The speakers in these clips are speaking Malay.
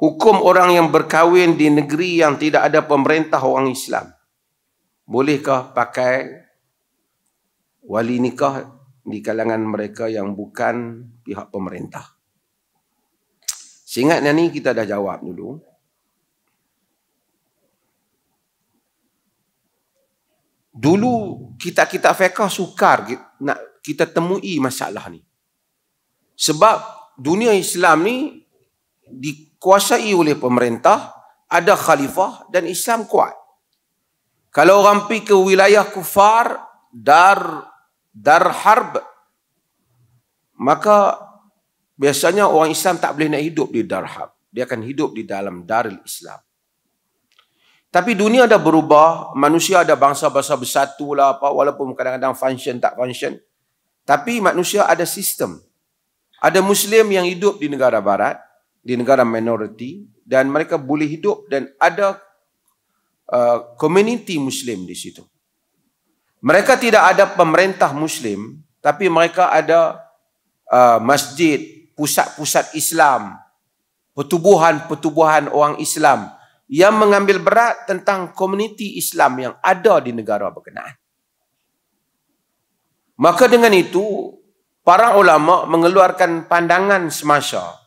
hukum orang yang berkahwin di negeri yang tidak ada pemerintah orang Islam. Bolehkah pakai wali nikah di kalangan mereka yang bukan pihak pemerintah? Seingatnya ni kita dah jawab dulu. Dulu kita kita fiqah sukar nak kita temui masalah ni. Sebab dunia Islam ni dikuasai oleh pemerintah, ada khalifah dan Islam kuat. Kalau orang pergi ke wilayah kufar, dar dar harb, maka biasanya orang Islam tak boleh nak hidup di dar harb. Dia akan hidup di dalam dar Islam. Tapi dunia dah berubah, manusia ada bangsa-bangsa bersatu lah apa, walaupun kadang-kadang function tak function. Tapi manusia ada sistem. Ada Muslim yang hidup di negara Barat, di negara minoriti dan mereka boleh hidup dan ada uh, community muslim di situ. Mereka tidak ada pemerintah muslim tapi mereka ada uh, masjid, pusat-pusat Islam, pertubuhan-pertubuhan orang Islam yang mengambil berat tentang komuniti Islam yang ada di negara berkenaan. Maka dengan itu, para ulama mengeluarkan pandangan semasa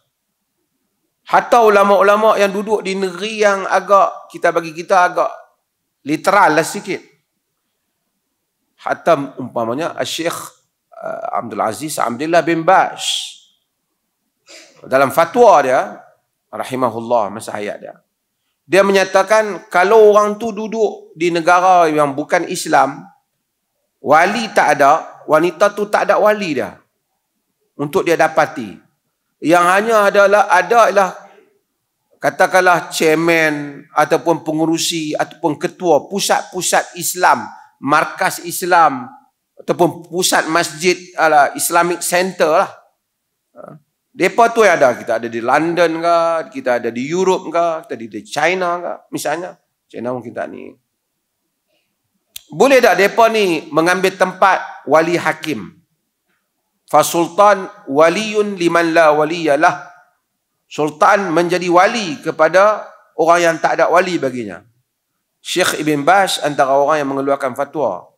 Hatta ulama-ulama yang duduk di negeri yang agak kita bagi kita agak literal lah sikit. Hatta umpamanya Syekh uh, Abdul Aziz Abdullah bin Bash dalam fatwa dia rahimahullah masa hayat dia dia menyatakan kalau orang tu duduk di negara yang bukan Islam wali tak ada wanita tu tak ada wali dia untuk dia dapati yang hanya adalah ada ialah katakanlah chairman ataupun pengurusi ataupun ketua pusat-pusat Islam, markas Islam ataupun pusat masjid ala Islamic Center lah. Ha. Depa tu yang ada kita ada di London ke, kita ada di Europe ke, kita ada di China ke, misalnya China mungkin tak ni. Boleh tak depa ni mengambil tempat wali hakim? Fasultan waliyun liman la waliyalah. Sultan menjadi wali kepada orang yang tak ada wali baginya. Syekh Ibn Bas antara orang yang mengeluarkan fatwa.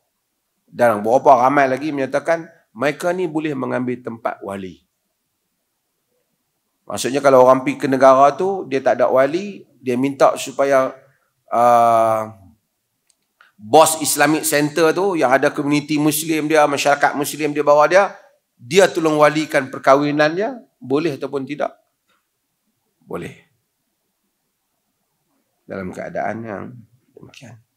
Dan beberapa ramai lagi menyatakan mereka ni boleh mengambil tempat wali. Maksudnya kalau orang pergi ke negara tu, dia tak ada wali, dia minta supaya uh, bos Islamic Center tu yang ada komuniti Muslim dia, masyarakat Muslim dia bawa dia, dia tolong walikan perkahwinannya, boleh ataupun tidak? Boleh. Dalam keadaan yang demikian.